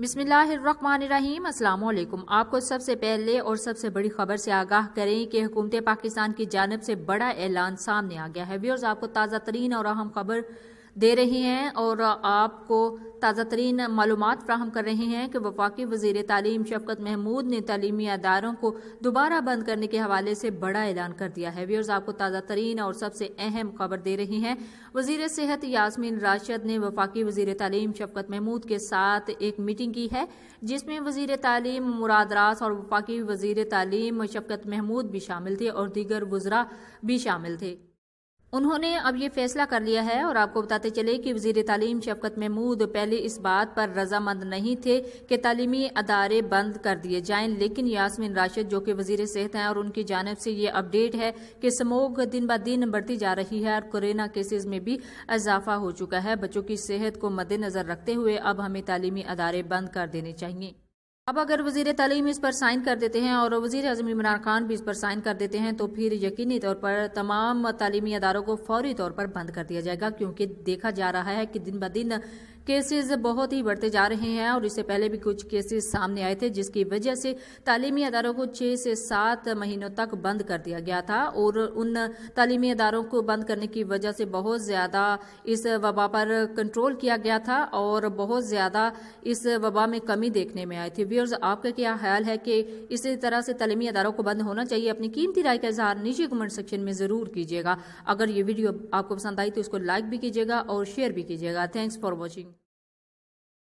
बिसमीम अल्लाम आपको सबसे पहले और सबसे बड़ी खबर से आगाह करें कि हुकूमत पाकिस्तान की जानब से बड़ा ऐलान सामने आ गया है व्यूर्स आपको ताज़ा तरीन और अहम खबर दे रही हैं और आपको ताज़ा तरीन मालूम फ्राहम कर रहे हैं कि वफाकी वजीर तालीम शफकत महमूद ने तलीमी अदारों को दोबारा बंद करने के हवाले से बड़ा ऐलान कर दिया है व्यूर्स आपको ताज़ा तरीन और सबसे अहम खबर दे रही हैं वजीर सेहत यासमीन राशद ने वफाकी वजीर तालीम शफकत महमूद के साथ एक मीटिंग की है जिसमें वजीर तालीम मुरादरास और वफाकी वजीर तालीम शफकत महमूद भी शामिल थे और दीगर वजरा भी शामिल थे उन्होंने अब ये फैसला कर लिया है और आपको बताते चले कि वजीर तालीम शफकत महमूद पहले इस बात पर रजामंद नहीं थे कि तालीमी अदारे बंद कर दिए जाएं लेकिन यासमिन राशिद जो कि वजीर सेहत हैं और उनकी जानब से ये अपडेट है कि स्मोक दिन ब दिन बढ़ती जा रही है और कोरोना केसेज में भी इजाफा हो चुका है बच्चों की सेहत को मद्देनजर रखते हुए अब हमें तालीमी अदारे बंद कर देने चाहिए अब अगर वजीर तालीम इस पर साइन कर देते हैं और वजीर अजम इमरान खान भी इस पर साइन कर देते हैं तो फिर यकीनी तौर पर तमाम तालीमी अदारों को फौरी तौर पर बंद कर दिया जाएगा क्योंकि देखा जा रहा है कि दिन ब दिन केसेस बहुत ही बढ़ते जा रहे हैं और इससे पहले भी कुछ केसेस सामने आए थे जिसकी वजह से तालीमी अदारों को छः से सात महीनों तक बंद कर दिया गया था और उन तालीमी अदारों को बंद करने की वजह से बहुत ज़्यादा इस वबा पर कंट्रोल किया गया था और बहुत ज़्यादा इस वबा में कमी देखने में आई थी व्यूअर्स आपका क्या ख्याल है कि इसी तरह से तालीमी अदारों को बंद होना चाहिए अपनी कीमती राय का इजहार नीचे कमेंट सेक्शन में ज़रूर कीजिएगा अगर ये वीडियो आपको पसंद आई तो उसको लाइक भी कीजिएगा और शेयर भी कीजिएगा थैंक्स फॉर वॉचिंग